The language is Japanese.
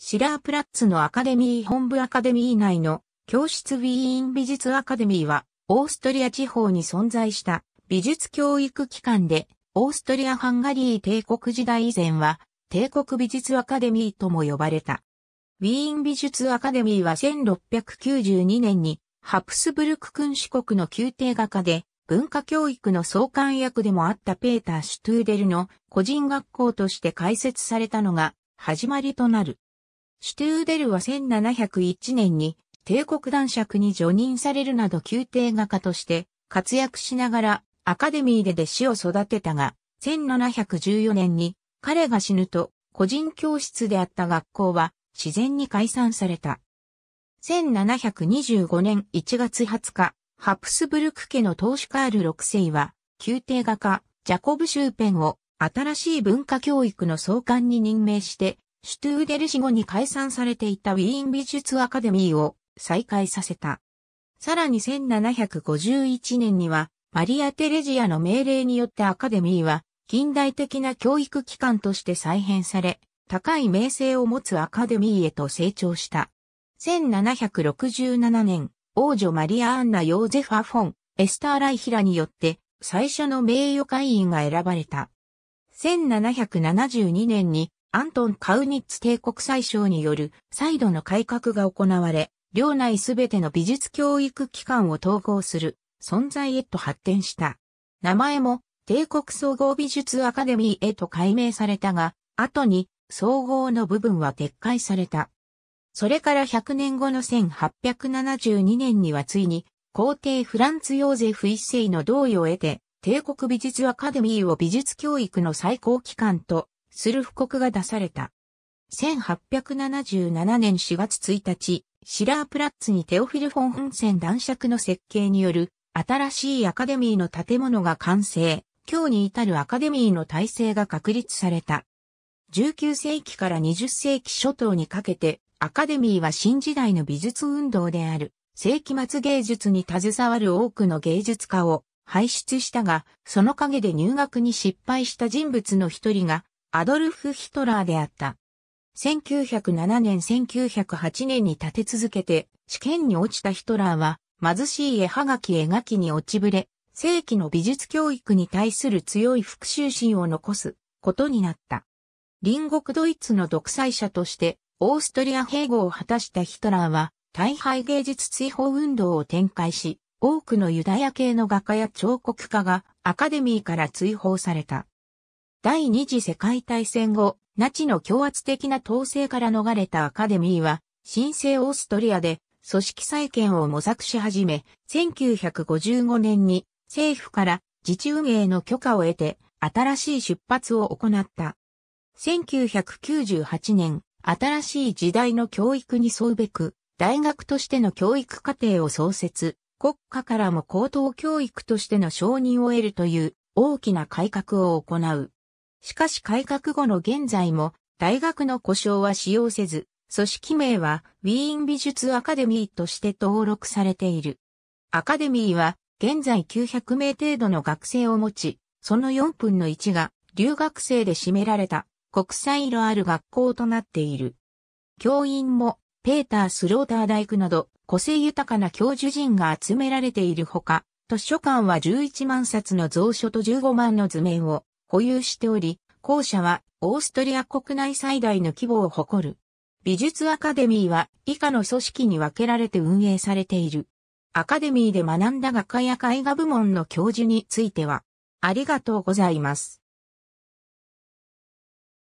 シラープラッツのアカデミー本部アカデミー内の教室ウィーン美術アカデミーはオーストリア地方に存在した美術教育機関でオーストリア・ハンガリー帝国時代以前は帝国美術アカデミーとも呼ばれた。ウィーン美術アカデミーは1692年にハプスブルク君主国の宮廷画家で文化教育の総監役でもあったペーター・シュトゥーデルの個人学校として開設されたのが始まりとなる。シュトゥーデルは1701年に帝国男爵に除任されるなど宮廷画家として活躍しながらアカデミーで弟子を育てたが、1714年に彼が死ぬと個人教室であった学校は自然に解散された。1725年1月20日、ハプスブルク家の当主カール6世は、宮廷画家、ジャコブ・シューペンを新しい文化教育の総監に任命して、シュトゥーデル死後に解散されていたウィーン美術アカデミーを再開させた。さらに1751年には、マリア・テレジアの命令によってアカデミーは、近代的な教育機関として再編され、高い名声を持つアカデミーへと成長した。1767年、王女マリア・アンナ・ヨーゼファ・フォン、エスター・ライヒラによって、最初の名誉会員が選ばれた。1772年にアントン・カウニッツ帝国宰相による再度の改革が行われ、領内すべての美術教育機関を統合する存在へと発展した。名前も帝国総合美術アカデミーへと改名されたが、後に総合の部分は撤回された。それから100年後の1872年にはついに皇帝フランツ・ヨーゼフ一世の同意を得て、帝国美術アカデミーを美術教育の最高機関とする布告が出された。1877年4月1日、シラープラッツにテオフィル・フォン・フンセン男爵の設計による新しいアカデミーの建物が完成、今日に至るアカデミーの体制が確立された。19世紀から20世紀初頭にかけて、アカデミーは新時代の美術運動である、世紀末芸術に携わる多くの芸術家を輩出したが、その陰で入学に失敗した人物の一人が、アドルフ・ヒトラーであった。1907年1908年に立て続けて試験に落ちたヒトラーは貧しい絵はがき描きに落ちぶれ、正規の美術教育に対する強い復讐心を残すことになった。隣国ドイツの独裁者としてオーストリア併合を果たしたヒトラーは大敗芸術追放運動を展開し、多くのユダヤ系の画家や彫刻家がアカデミーから追放された。第二次世界大戦後、ナチの強圧的な統制から逃れたアカデミーは、新生オーストリアで組織再建を模索し始め、1955年に政府から自治運営の許可を得て、新しい出発を行った。1998年、新しい時代の教育に沿うべく、大学としての教育課程を創設、国家からも高等教育としての承認を得るという大きな改革を行う。しかし改革後の現在も、大学の呼称は使用せず、組織名はウィーン美術アカデミーとして登録されている。アカデミーは現在900名程度の学生を持ち、その4分の1が留学生で占められた国際色ある学校となっている。教員もペーター・スローター大工など個性豊かな教授陣が集められているほか、図書館は11万冊の蔵書と15万の図面を保有しており、校舎はオーストリア国内最大の規模を誇る。美術アカデミーは以下の組織に分けられて運営されている。アカデミーで学んだ画家や絵画部門の教授については、ありがとうございます。